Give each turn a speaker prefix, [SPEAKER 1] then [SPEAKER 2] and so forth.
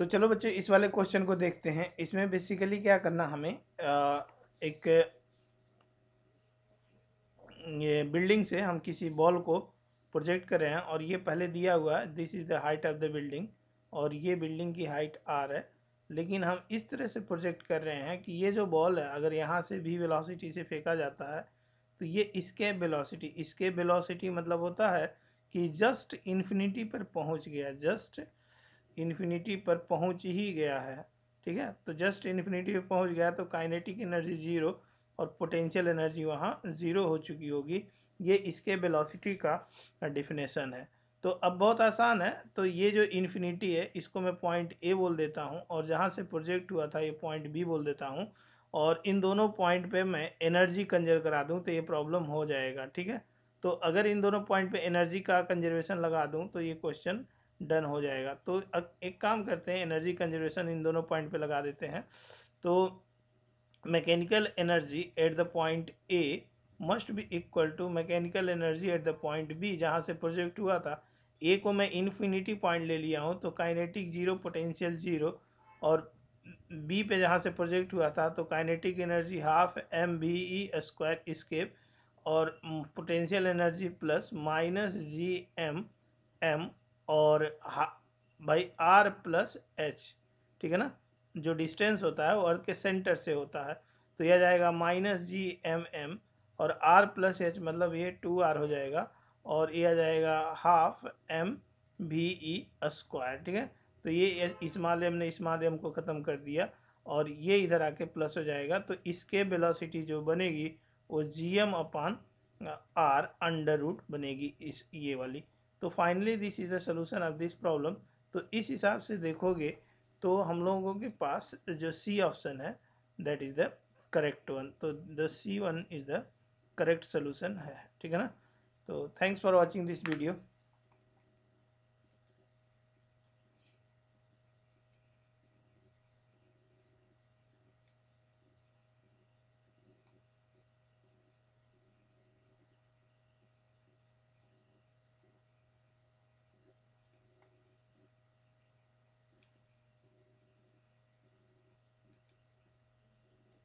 [SPEAKER 1] तो चलो बच्चों इस वाले क्वेश्चन को देखते हैं इसमें बेसिकली क्या करना हमें आ, एक ये बिल्डिंग से हम किसी बॉल को प्रोजेक्ट कर रहे हैं और ये पहले दिया हुआ है this is the height of the building और ये बिल्डिंग की हाइट आर है लेकिन हम इस तरह से प्रोजेक्ट कर रहे हैं कि ये जो बॉल है अगर यहाँ से भी वेलोसिटी से फेंका जाता है तो ये इसके वेलोसिटी इसके वेलोसिटी मतलब होता है कि जस्ट इन्फिनिटी पर पहुँच गया जस्ट इन्फिनिटी पर पहुंच ही गया है ठीक है तो जस्ट इन्फिनिटी पर पहुंच गया तो काइनेटिक एनर्जी ज़ीरो और पोटेंशियल एनर्जी वहाँ ज़ीरो हो चुकी होगी ये इसके वेलोसिटी का डिफिनेशन है तो अब बहुत आसान है तो ये जो इन्फिनिटी है इसको मैं पॉइंट ए बोल देता हूँ और जहाँ से प्रोजेक्ट हुआ था ये पॉइंट बी बोल देता हूँ और इन दोनों पॉइंट पे मैं एनर्जी कंजर्व करा दूँ तो ये प्रॉब्लम हो जाएगा ठीक है तो अगर इन दोनों पॉइंट पे एनर्जी का कंजर्वेशन लगा दूँ तो ये क्वेश्चन डन हो जाएगा तो एक काम करते हैं एनर्जी कंजर्वेशन इन दोनों पॉइंट पे लगा देते हैं तो mechanical energy at the point A must be equal to mechanical energy at the point B जहाँ से प्रोजेक्ट हुआ था ए को मैं इन्फिनिटी पॉइंट ले लिया हूँ तो काइनेटिक जीरो पोटेंशियल जीरो और बी पे जहाँ से प्रोजेक्ट हुआ था तो kinetic energy half M B E square escape और potential energy plus minus G M M और भाई आर प्लस एच ठीक है ना जो डिस्टेंस होता है वो अर्थ के सेंटर से होता है तो यह जाएगा माइनस जी एम एम और आर प्लस एच मतलब ये टू आर हो जाएगा और यह आ जाएगा half M B E square ठीक है तो ये इस माध्यम ने इस माध्यम को ख़त्म कर दिया और ये इधर आके प्लस हो जाएगा तो इसके वेलोसिटी जो बनेगी वो G M upon R under root बनेगी इस ये वाली तो finally this is the solution of this problem तो इस हिसाब से देखोगे तो हम लोगों के पास जो सी ऑप्शन है that is the correct one तो the C one is the correct solution है ठीक है ना तो thanks for watching this video